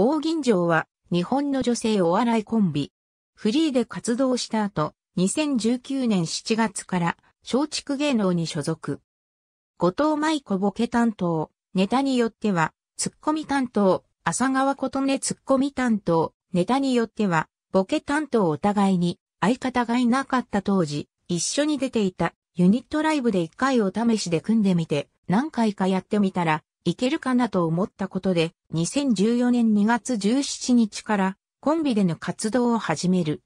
大銀城は日本の女性お笑いコンビ。フリーで活動した後、2019年7月から松竹芸能に所属。後藤舞子ボケ担当、ネタによっては、ツッコミ担当、浅川琴音ツッコミ担当、ネタによっては、ボケ担当お互いに、相方がいなかった当時、一緒に出ていたユニットライブで一回お試しで組んでみて、何回かやってみたら、いけるかなと思ったことで、2014年2月17日からコンビでの活動を始める。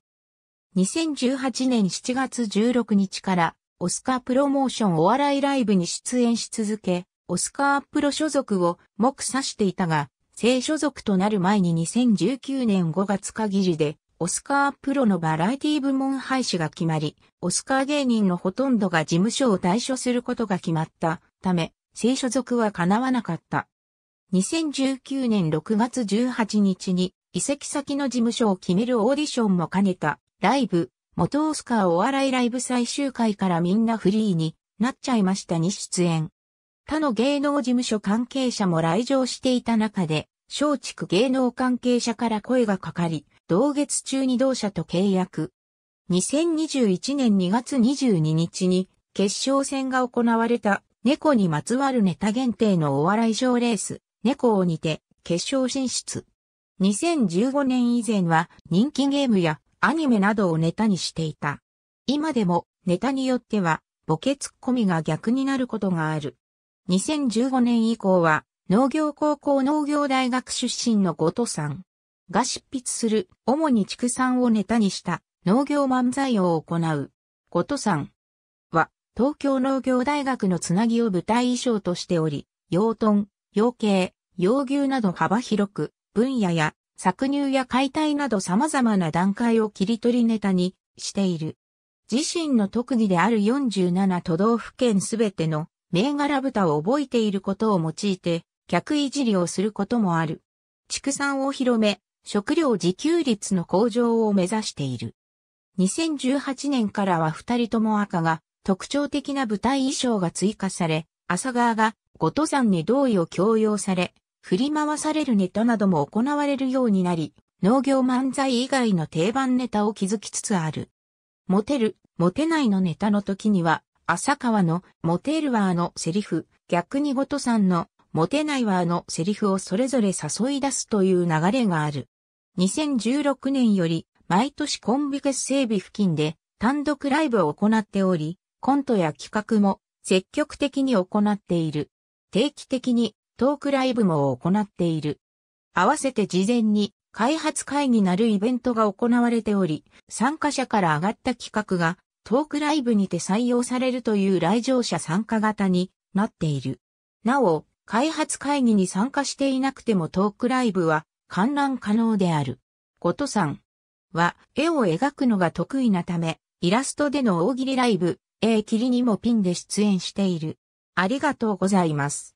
2018年7月16日からオスカープロモーションお笑いライブに出演し続け、オスカープロ所属を目指していたが、正所属となる前に2019年5月限りで、オスカープロのバラエティ部門廃止が決まり、オスカー芸人のほとんどが事務所を退所することが決まったため、聖所属は叶わなかった。2019年6月18日に移籍先の事務所を決めるオーディションも兼ねたライブ、元オスカーお笑いライブ最終回からみんなフリーになっちゃいましたに出演。他の芸能事務所関係者も来場していた中で、松竹芸能関係者から声がかかり、同月中に同社と契約。2021年2月22日に決勝戦が行われた猫にまつわるネタ限定のお笑い賞レース、猫を似て、決勝進出。2015年以前は人気ゲームやアニメなどをネタにしていた。今でもネタによってはボケツッコミが逆になることがある。2015年以降は農業高校農業大学出身の後藤さんが執筆する主に畜産をネタにした農業漫才を行う。後藤さん、東京農業大学のつなぎを舞台衣装としており、養豚、養鶏、養牛など幅広く、分野や搾乳や解体など様々な段階を切り取りネタにしている。自身の特技である47都道府県すべての銘柄豚を覚えていることを用いて、客いじりをすることもある。畜産を広め、食料自給率の向上を目指している。2018年からは二人とも赤が特徴的な舞台衣装が追加され、朝川がご登山に同意を強要され、振り回されるネタなども行われるようになり、農業漫才以外の定番ネタを築きつつある。モテる、モテないのネタの時には、浅川のモテるはーのセリフ、逆にご登山のモテないはーのセリフをそれぞれ誘い出すという流れがある。2016年より毎年コンビ結整備付近で単独ライブを行っており、コントや企画も積極的に行っている。定期的にトークライブも行っている。合わせて事前に開発会議なるイベントが行われており、参加者から上がった企画がトークライブにて採用されるという来場者参加型になっている。なお、開発会議に参加していなくてもトークライブは観覧可能である。ことさんは絵を描くのが得意なため、イラストでの大喜利ライブ、A 霧にもピンで出演している。ありがとうございます。